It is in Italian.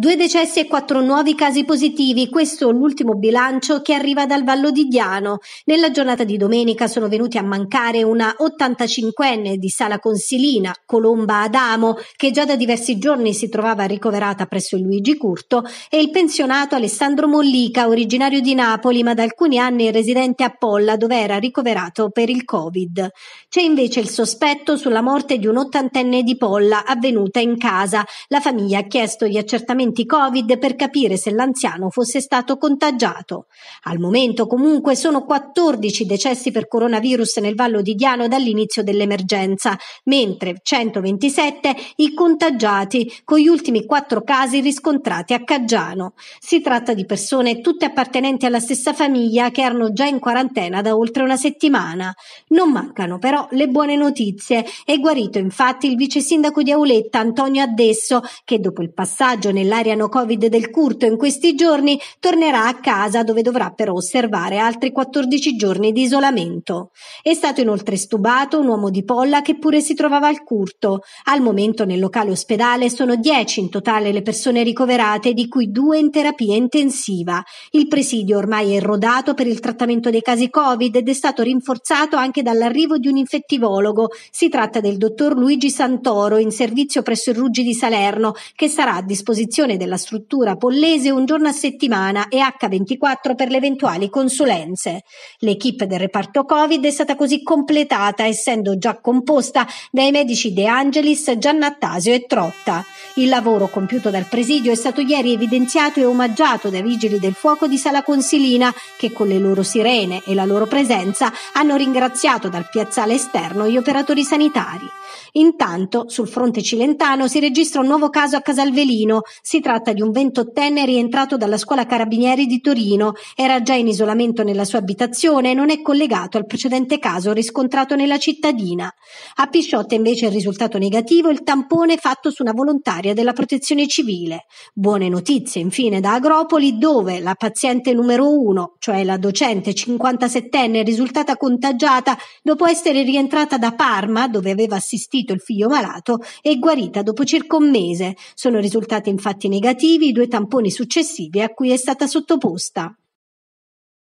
Due decessi e quattro nuovi casi positivi, questo è l'ultimo bilancio che arriva dal Vallo di Diano. Nella giornata di domenica sono venuti a mancare una 85enne di Sala Consilina, Colomba Adamo, che già da diversi giorni si trovava ricoverata presso il Luigi Curto, e il pensionato Alessandro Mollica, originario di Napoli ma da alcuni anni residente a Polla, dove era ricoverato per il Covid. C'è invece il sospetto sulla morte di un ottantenne di Polla avvenuta in casa. La famiglia ha chiesto gli accertamenti esperimenti Covid per capire se l'anziano fosse stato contagiato. Al momento comunque sono 14 decessi per coronavirus nel Vallo di Diano dall'inizio dell'emergenza, mentre 127 i contagiati, con gli ultimi 4 casi riscontrati a Caggiano. Si tratta di persone tutte appartenenti alla stessa famiglia che erano già in quarantena da oltre una settimana. Non mancano però le buone notizie. È guarito infatti il vice sindaco di Auletta Antonio Adesso che dopo il passaggio nella nell'area no Covid del Curto in questi giorni, tornerà a casa dove dovrà però osservare altri 14 giorni di isolamento. È stato inoltre stubato un uomo di Polla che pure si trovava al Curto. Al momento nel locale ospedale sono 10 in totale le persone ricoverate, di cui due in terapia intensiva. Il presidio ormai è rodato per il trattamento dei casi Covid ed è stato rinforzato anche dall'arrivo di un infettivologo. Si tratta del dottor Luigi Santoro in servizio presso il Ruggi di Salerno che sarà a disposizione disposizione della struttura pollese un giorno a settimana e H24 per le eventuali consulenze. L'equipe del reparto Covid è stata così completata, essendo già composta dai medici De Angelis, Giannattasio e Trotta. Il lavoro compiuto dal presidio è stato ieri evidenziato e omaggiato dai vigili del fuoco di Sala Consilina, che con le loro sirene e la loro presenza hanno ringraziato dal piazzale esterno gli operatori sanitari. Intanto, sul fronte cilentano si registra un nuovo caso a Casalvelino, si tratta di un ventottenne rientrato dalla scuola carabinieri di Torino, era già in isolamento nella sua abitazione e non è collegato al precedente caso riscontrato nella cittadina. A Pisciotta invece è risultato negativo il tampone fatto su una volontaria della protezione civile. Buone notizie infine da Agropoli dove la paziente numero uno, cioè la docente 57enne è risultata contagiata dopo essere rientrata da Parma dove aveva assistito il figlio malato, e guarita dopo circa un mese. Sono risultate infatti negativi i due tamponi successivi a cui è stata sottoposta.